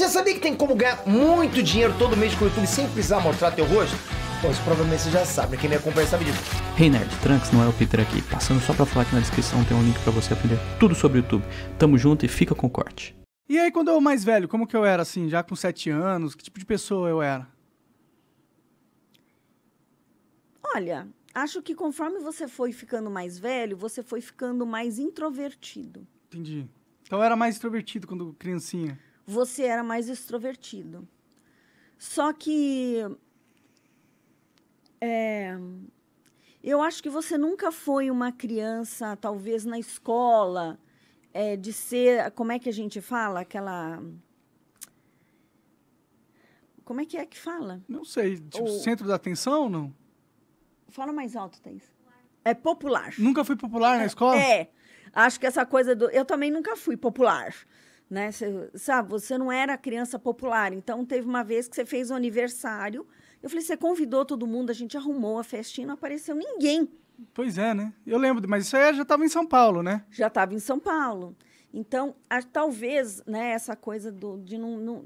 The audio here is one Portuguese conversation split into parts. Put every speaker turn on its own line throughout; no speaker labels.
Você sabia que tem como ganhar muito dinheiro todo mês com o YouTube sem precisar mostrar teu rosto? Pois provavelmente você já sabe, né? quem me acompanha sabe disso. Hey Nerd, Trunks não é o Peter aqui. Passando só pra falar que na descrição tem um link para você aprender tudo sobre o YouTube. Tamo junto e fica com o corte. E aí, quando eu mais velho, como que eu era assim, já com 7 anos? Que tipo de pessoa eu era?
Olha, acho que conforme você foi ficando mais velho, você foi ficando mais introvertido.
Entendi. Então eu era mais introvertido quando criancinha
você era mais extrovertido. Só que é, eu acho que você nunca foi uma criança, talvez na escola, é, de ser, como é que a gente fala, aquela como é que é que fala? Não
sei, tipo, centro da atenção, não?
Fala mais alto, Thais. É popular. Nunca fui popular na é, escola? É. Acho que essa coisa do. Eu também nunca fui popular né? Você, sabe, você não era criança popular. Então, teve uma vez que você fez um aniversário. Eu falei, você convidou todo mundo, a gente arrumou a festinha, não apareceu ninguém. Pois é, né? Eu lembro, mas isso aí já estava em São Paulo, né? Já estava em São Paulo. Então, a, talvez, né, essa coisa do, de não, não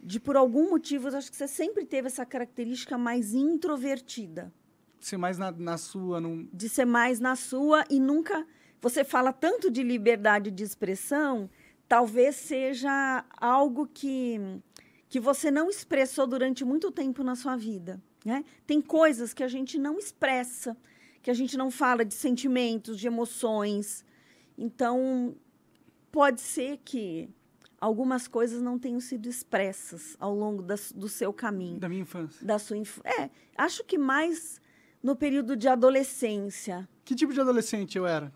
de por algum motivo, eu acho que você sempre teve essa característica mais introvertida. ser mais na, na sua, não. De ser mais na sua e nunca. Você fala tanto de liberdade de expressão talvez seja algo que, que você não expressou durante muito tempo na sua vida. Né? Tem coisas que a gente não expressa, que a gente não fala de sentimentos, de emoções. Então, pode ser que algumas coisas não tenham sido expressas ao longo do seu caminho. Da minha infância. Da sua inf... É, acho que mais no período de adolescência. Que tipo de adolescente eu era?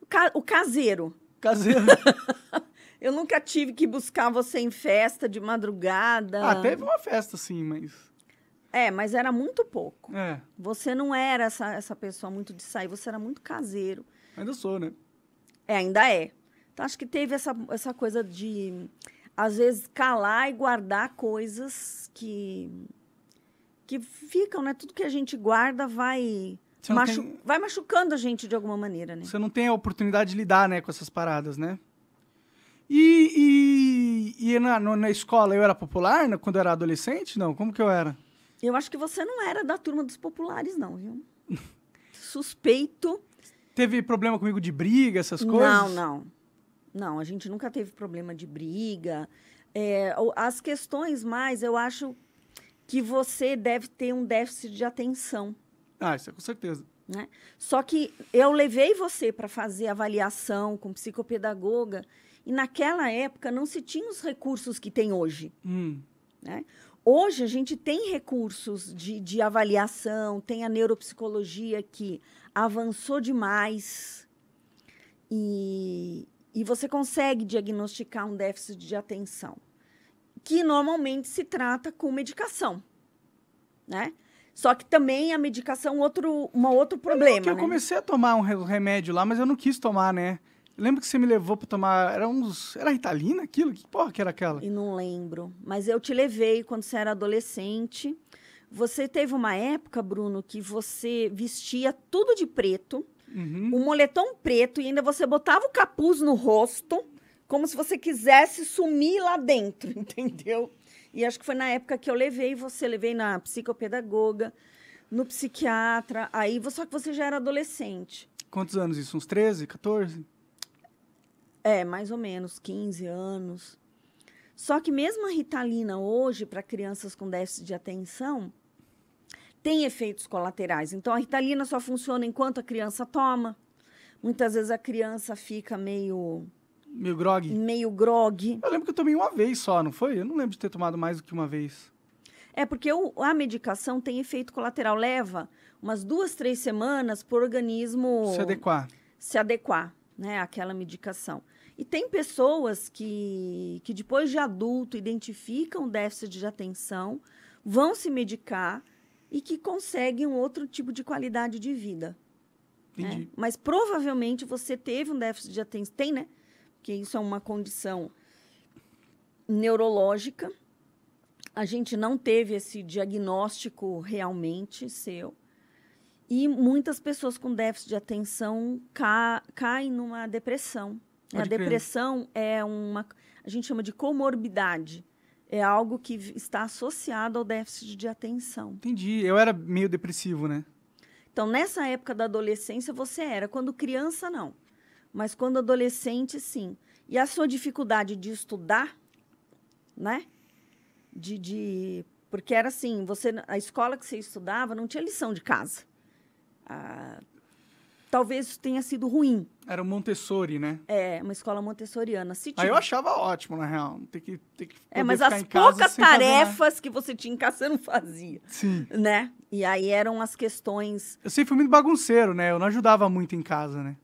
O, ca... o caseiro. Caseiro. eu nunca tive que buscar você em festa de madrugada. Ah, teve uma
festa, sim, mas.
É, mas era muito pouco. É. Você não era essa, essa pessoa muito de sair, você era muito caseiro. Ainda sou, né? É, ainda é. Então, acho que teve essa, essa coisa de, às vezes, calar e guardar coisas que, que ficam, né? Tudo que a gente guarda vai Machu... Tem... Vai machucando a gente de alguma maneira, né?
Você não tem a oportunidade de lidar né, com essas paradas, né?
E,
e, e na, na escola eu era popular né, quando eu era adolescente? Não, como que eu era?
Eu acho que você não era da turma dos populares, não, viu? Suspeito.
Teve problema comigo de briga, essas coisas? Não, não.
Não, a gente nunca teve problema de briga. É, as questões mais, eu acho que você deve ter um déficit de atenção. Ah, isso é com certeza. Né? Só que eu levei você para fazer avaliação com psicopedagoga e naquela época não se tinha os recursos que tem hoje. Hum. Né? Hoje a gente tem recursos de, de avaliação, tem a neuropsicologia que avançou demais e, e você consegue diagnosticar um déficit de atenção, que normalmente se trata com medicação, né? Só que também a medicação outro, uma outro problema. É eu né? comecei
a tomar um remédio lá, mas eu não quis tomar, né? Lembro que você me levou para tomar. Era uns. Era italina aquilo? Que porra que era aquela? E
não lembro. Mas eu te levei quando você era adolescente. Você teve uma época, Bruno, que você vestia tudo de preto, uhum. um moletom preto, e ainda você botava o capuz no rosto, como se você quisesse sumir lá dentro, entendeu? E acho que foi na época que eu levei você, levei na psicopedagoga, no psiquiatra. Aí, só que você já era adolescente.
Quantos anos isso? Uns 13, 14?
É, mais ou menos, 15 anos. Só que mesmo a Ritalina hoje, para crianças com déficit de atenção, tem efeitos colaterais. Então, a Ritalina só funciona enquanto a criança toma. Muitas vezes a criança fica meio Meio grog? Meio grog. Eu lembro que
eu tomei uma vez só, não foi? Eu não lembro de ter tomado mais do que uma vez.
É, porque o, a medicação tem efeito colateral. Leva umas duas, três semanas para o organismo... Se adequar. Se adequar, né? Àquela medicação. E tem pessoas que, que depois de adulto identificam déficit de atenção, vão se medicar e que conseguem um outro tipo de qualidade de vida. Né? Entendi. Né? Mas provavelmente você teve um déficit de atenção, tem, né? porque isso é uma condição neurológica. A gente não teve esse diagnóstico realmente seu. E muitas pessoas com déficit de atenção ca caem numa depressão. Pode a depressão crer. é uma. A gente chama de comorbidade. É algo que está associado ao déficit de atenção.
Entendi. Eu era meio depressivo, né?
Então, nessa época da adolescência, você era. Quando criança, não. Mas quando adolescente, sim. E a sua dificuldade de estudar, né? De, de, porque era assim, você a escola que você estudava não tinha lição de casa. Ah, talvez tenha sido ruim. Era o Montessori, né? É, uma escola montessoriana. Se Aí ah, eu achava ótimo, na real.
Tem que, tem que é, mas as poucas tarefas
que você tinha em casa, você não fazia. Sim. Né? E aí eram as questões...
Eu sempre fui muito bagunceiro, né? Eu não ajudava muito em casa, né?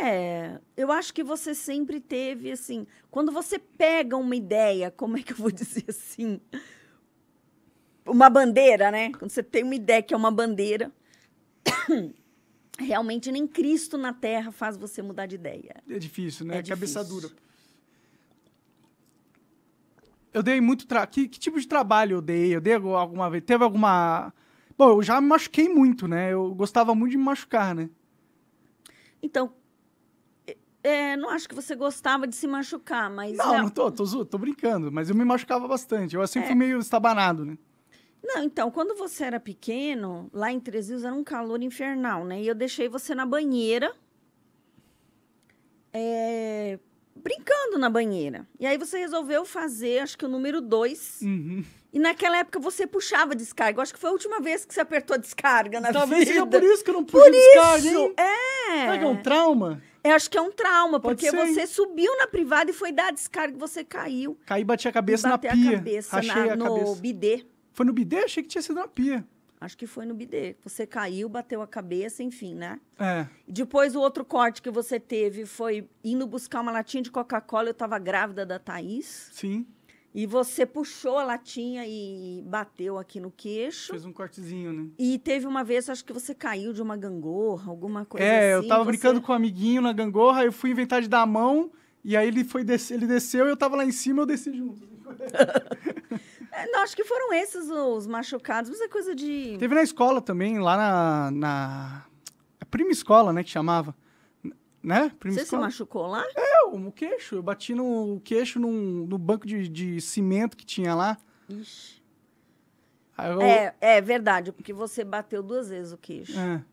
É, eu acho que você sempre teve, assim, quando você pega uma ideia, como é que eu vou dizer assim? Uma bandeira, né? Quando você tem uma ideia que é uma bandeira, realmente nem Cristo na Terra faz você mudar de ideia.
É difícil, né? É Cabeça dura. Eu dei muito trabalho. Que, que, tipo de trabalho eu dei? Eu dei alguma vez? Teve alguma. Bom, eu já me machuquei muito, né? Eu gostava muito de me machucar, né?
Então, é, não acho que você gostava de se machucar, mas. Não, é... não
tô, tô, tô, brincando, mas eu me machucava bastante. Eu sempre é. fui meio estabanado, né?
Não, então, quando você era pequeno, lá em Três Rios era um calor infernal, né? E eu deixei você na banheira. É, brincando na banheira. E aí você resolveu fazer, acho que o número 2. Uhum. E naquela época você puxava descarga. Eu acho que foi a última vez que você apertou descarga na Talvez vida. Talvez seja por isso que eu não pude por descarga, hein?
É. Será que é um trauma?
Eu acho que é um trauma,
porque você
subiu na privada e foi dar a descarga e você caiu.
Caí, bati a cabeça na pia. Bati a cabeça na, a no cabeça.
bidê. Foi no bidê? Achei que tinha sido na pia. Acho que foi no bidê. Você caiu, bateu a cabeça, enfim, né? É. Depois, o outro corte que você teve foi indo buscar uma latinha de Coca-Cola. Eu tava grávida da Thaís. Sim. E você puxou a latinha e bateu aqui no queixo. Fez um cortezinho, né? E teve uma vez, acho que você caiu de uma gangorra, alguma coisa é, assim. É, eu tava você... brincando
com um amiguinho na gangorra, eu fui inventar de dar a mão, e aí ele foi descer, ele desceu, eu tava lá em cima, eu desci junto.
é, não, acho que foram esses os machucados, mas é coisa de...
Teve na escola também, lá na... na... A é prima escola, né, que chamava né? Prima Você escola. se machucou lá? É, o queixo. Eu bati no queixo num, no banco de, de cimento que tinha lá. Ixi. Eu... É,
é verdade, porque você bateu duas vezes o queixo.
É.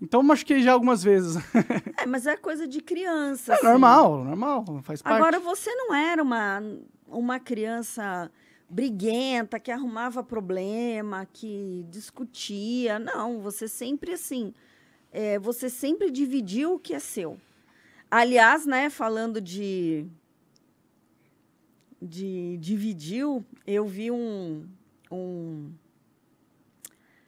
Então machuquei já algumas vezes.
é, mas é coisa de criança. É assim. normal,
normal, faz parte. Agora
você não era uma, uma criança briguenta, que arrumava problema, que discutia. Não, você sempre assim é, você sempre dividiu o que é seu. Aliás, né, falando de de dividiu, eu vi um, um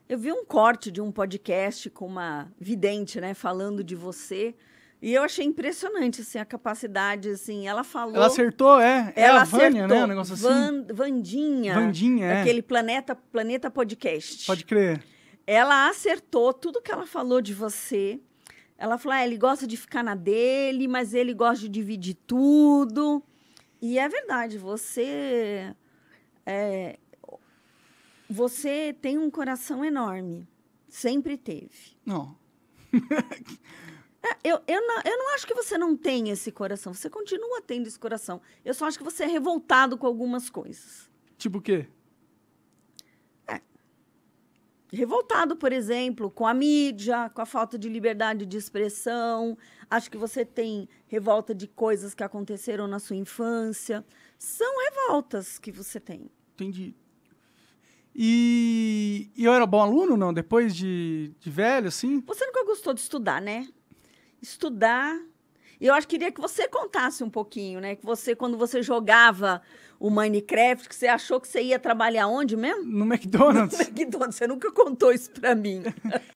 eu vi um corte de um podcast com uma vidente, né, falando de você. E eu achei impressionante, assim, a capacidade, assim, ela falou... Ela acertou,
é. É ela a Vânia, né? Um negócio assim. Van,
Vandinha. Vandinha, é. Aquele Planeta, Planeta Podcast. Pode crer. Ela acertou tudo que ela falou de você. Ela falou: ah, ele gosta de ficar na dele, mas ele gosta de dividir tudo. E é verdade, você. É, você tem um coração enorme. Sempre teve. Não. É, eu, eu, não, eu não acho que você não tem esse coração. Você continua tendo esse coração. Eu só acho que você é revoltado com algumas coisas. Tipo o quê? revoltado, por exemplo, com a mídia, com a falta de liberdade de expressão. Acho que você tem revolta de coisas que aconteceram na sua infância. São revoltas que você tem. Entendi.
E, e eu era bom aluno, não? Depois de, de velho, assim?
Você nunca gostou de estudar, né? Estudar e eu acho que queria que você contasse um pouquinho, né? Que você, quando você jogava o Minecraft, que você achou que você ia trabalhar onde mesmo? No McDonald's. No McDonald's, você nunca contou isso pra mim.